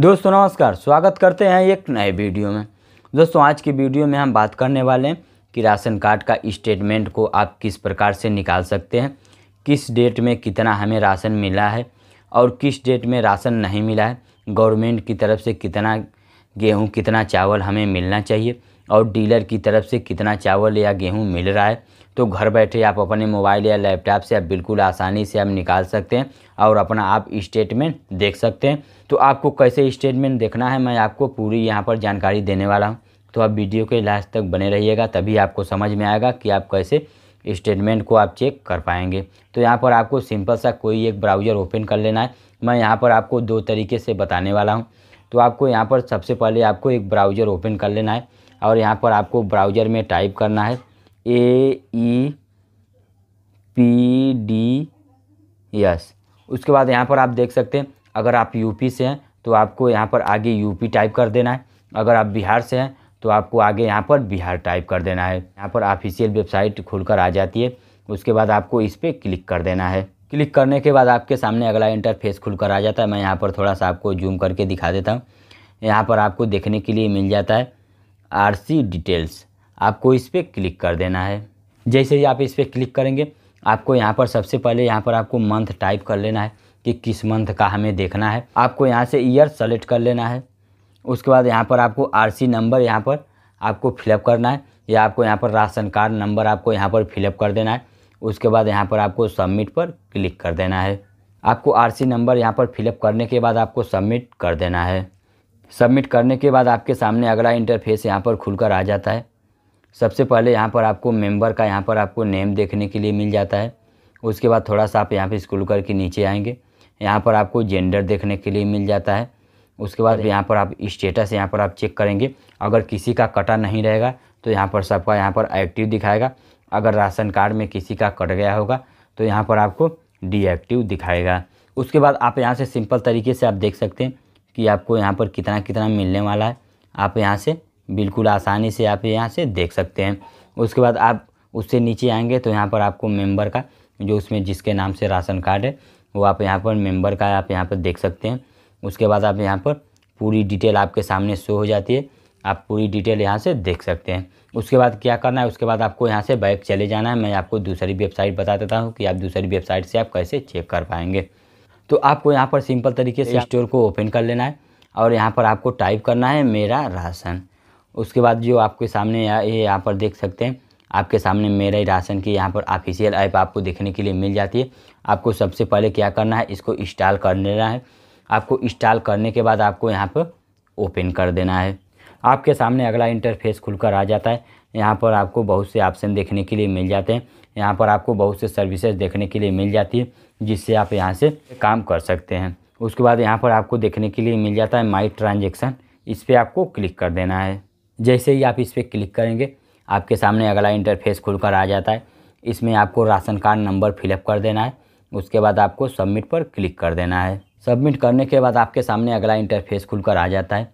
दोस्तों नमस्कार स्वागत करते हैं एक नए वीडियो में दोस्तों आज की वीडियो में हम बात करने वाले हैं कि राशन कार्ड का स्टेटमेंट को आप किस प्रकार से निकाल सकते हैं किस डेट में कितना हमें राशन मिला है और किस डेट में राशन नहीं मिला है गवर्नमेंट की तरफ से कितना गेहूँ कितना चावल हमें मिलना चाहिए और डीलर की तरफ से कितना चावल या गेहूँ मिल रहा है तो घर बैठे आप अपने मोबाइल या लैपटॉप से आप बिल्कुल आसानी से आप निकाल सकते हैं और अपना आप स्टेटमेंट देख सकते हैं तो आपको कैसे स्टेटमेंट देखना है मैं आपको पूरी यहाँ पर जानकारी देने वाला हूँ तो आप वीडियो के लास्ट तक बने रहिएगा तभी आपको समझ में आएगा कि आप कैसे स्टेटमेंट को आप चेक कर पाएंगे तो यहाँ पर आपको सिंपल सा कोई एक ब्राउज़र ओपन कर लेना है मैं यहाँ पर आपको दो तरीके से बताने वाला हूँ तो आपको यहाँ पर सबसे पहले आपको एक ब्राउज़र ओपन कर लेना है और यहाँ पर आपको ब्राउज़र में टाइप करना है A E P D S उसके बाद यहाँ पर आप देख सकते हैं अगर आप यूपी से हैं तो आपको यहाँ पर आगे यूपी टाइप कर देना है अगर आप बिहार से हैं तो आपको आगे यहाँ पर बिहार टाइप कर देना है यहाँ पर ऑफिशियल वेबसाइट खुलकर आ जाती है उसके बाद आपको इस पर क्लिक कर देना है क्लिक करने के बाद आपके सामने अगला इंटरफेस खुलकर आ जाता है मैं यहाँ पर थोड़ा सा आपको जूम करके दिखा देता हूँ यहाँ पर आपको देखने के लिए मिल जाता है आरसी डिटेल्स आपको इस पर क्लिक कर देना है जैसे ही आप इस पर क्लिक करेंगे आपको यहाँ पर सबसे पहले यहाँ पर आपको मंथ टाइप कर लेना है कि किस मंथ का हमें देखना है आपको यहाँ से ईयर सेलेक्ट कर लेना है उसके बाद यहाँ पर आपको सी नंबर यहाँ पर आपको फिलअप करना है या आपको यहाँ पर राशन कार्ड नंबर आपको यहाँ पर फिलअप कर देना है उसके बाद यहाँ पर आपको सबमिट पर क्लिक कर देना है आपको आरसी नंबर यहाँ पर फिलअप करने के बाद आपको सबमिट कर देना है सबमिट करने के बाद आपके सामने अगला इंटरफेस यहाँ पर खुलकर आ जाता है सबसे पहले यहाँ पर आपको मेंबर का यहाँ पर आपको नेम देखने के लिए मिल जाता है उसके बाद थोड़ा सा आप यहाँ पर स्क्रॉल करके नीचे आएंगे यहाँ पर आपको जेंडर देखने के लिए मिल जाता है उसके बाद यहाँ पर आप स्टेटस यहाँ पर आप चेक करेंगे अगर किसी का कटा नहीं रहेगा तो यहाँ पर सबका यहाँ पर एक्टिव दिखाएगा अगर राशन कार्ड में किसी का कट गया होगा तो यहाँ पर आपको डीएक्टिव दिखाएगा उसके बाद आप यहाँ से सिंपल तरीके से आप देख सकते हैं कि आपको यहाँ पर कितना कितना मिलने वाला है आप यहाँ से बिल्कुल आसानी से आप यहाँ से देख सकते हैं उसके बाद आप उससे नीचे आएंगे तो यहाँ पर आपको मेंबर का जो उसमें जिसके नाम से राशन कार्ड है वो आप यहाँ पर मेंबर का आप यहाँ पर देख सकते हैं उसके बाद आप यहाँ पर पूरी डिटेल आपके सामने शो हो जाती है आप पूरी डिटेल यहाँ से देख सकते हैं उसके बाद क्या करना है उसके बाद आपको यहाँ से बैक चले जाना है मैं आपको दूसरी वेबसाइट बता देता हूँ कि आप दूसरी वेबसाइट से आप कैसे चेक कर पाएंगे तो आपको यहाँ पर सिंपल तरीके से स्टोर को ओपन कर लेना है और यहाँ पर आपको टाइप करना है मेरा राशन उसके बाद जो आपके सामने ये यहाँ पर देख सकते हैं आपके सामने मेरा ही राशन की यहाँ पर ऑफिशियल ऐप आपको देखने के लिए मिल जाती है आपको सबसे पहले क्या करना है इसको इंस्टॉल कर लेना है आपको इंस्टॉल करने के बाद आपको यहाँ पर ओपन कर देना है आपके सामने अगला इंटरफेस खुलकर आ जाता है यहाँ पर आपको बहुत से ऑप्शन देखने के लिए मिल जाते हैं यहाँ पर आपको बहुत से सर्विसेज देखने के लिए मिल जाती है जिससे आप यहाँ से काम कर सकते हैं उसके बाद यहाँ पर आपको देखने के लिए मिल जाता है माई ट्रांजेक्शन इस पर आपको क्लिक कर देना है जैसे ही आप इस पर क्लिक करेंगे आपके सामने अगला इंटरफेस खुल आ जाता है इसमें आपको राशन कार्ड नंबर फिलअप कर देना है उसके बाद आपको सबमिट पर क्लिक कर देना है सबमिट करने के बाद आपके सामने अगला इंटरफेस खुलकर आ जाता है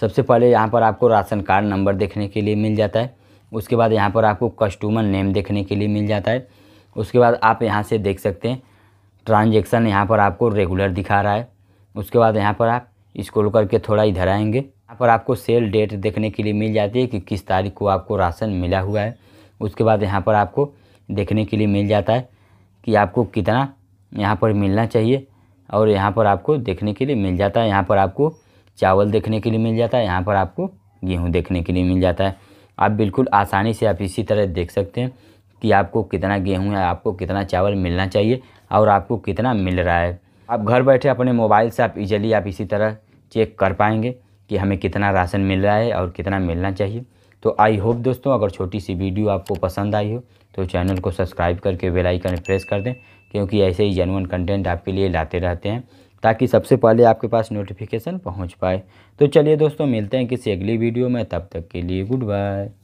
सबसे पहले यहाँ पर आपको राशन कार्ड नंबर देखने के लिए मिल जाता है उसके बाद यहाँ पर आपको कस्टमर नेम देखने के लिए मिल जाता है उसके बाद आप यहाँ से देख सकते हैं ट्रांजेक्शन यहाँ पर आपको रेगुलर दिखा रहा है उसके बाद यहाँ पर आप स्क्रॉल करके थोड़ा इधर आएंगे यहाँ पर आपको सेल डेट देखने के लिए मिल जाती है कि किस तारीख को आपको राशन मिला हुआ है उसके बाद यहाँ पर आपको देखने के लिए मिल जाता है कि आपको कितना यहाँ पर मिलना चाहिए और यहाँ पर आपको देखने के लिए मिल जाता है यहाँ पर आपको चावल देखने के लिए मिल जाता है यहाँ पर आपको गेहूँ देखने के लिए मिल जाता है आप बिल्कुल आसानी से आप इसी तरह देख सकते हैं कि आपको कितना गेहूँ या आपको कितना चावल मिलना चाहिए और आपको कितना मिल रहा है आप घर बैठे अपने मोबाइल से आप इजीली आप इसी तरह चेक कर पाएंगे कि हमें कितना राशन मिल रहा है और कितना मिलना चाहिए तो आई होप दोस्तों अगर छोटी सी वीडियो आपको पसंद आई हो तो चैनल को सब्सक्राइब करके बेल आइकन प्रेस कर दें क्योंकि ऐसे ही जेनुअन कंटेंट आपके लिए लाते रहते हैं ताकि सबसे पहले आपके पास नोटिफिकेशन पहुंच पाए तो चलिए दोस्तों मिलते हैं किसी अगली वीडियो में तब तक के लिए गुड बाय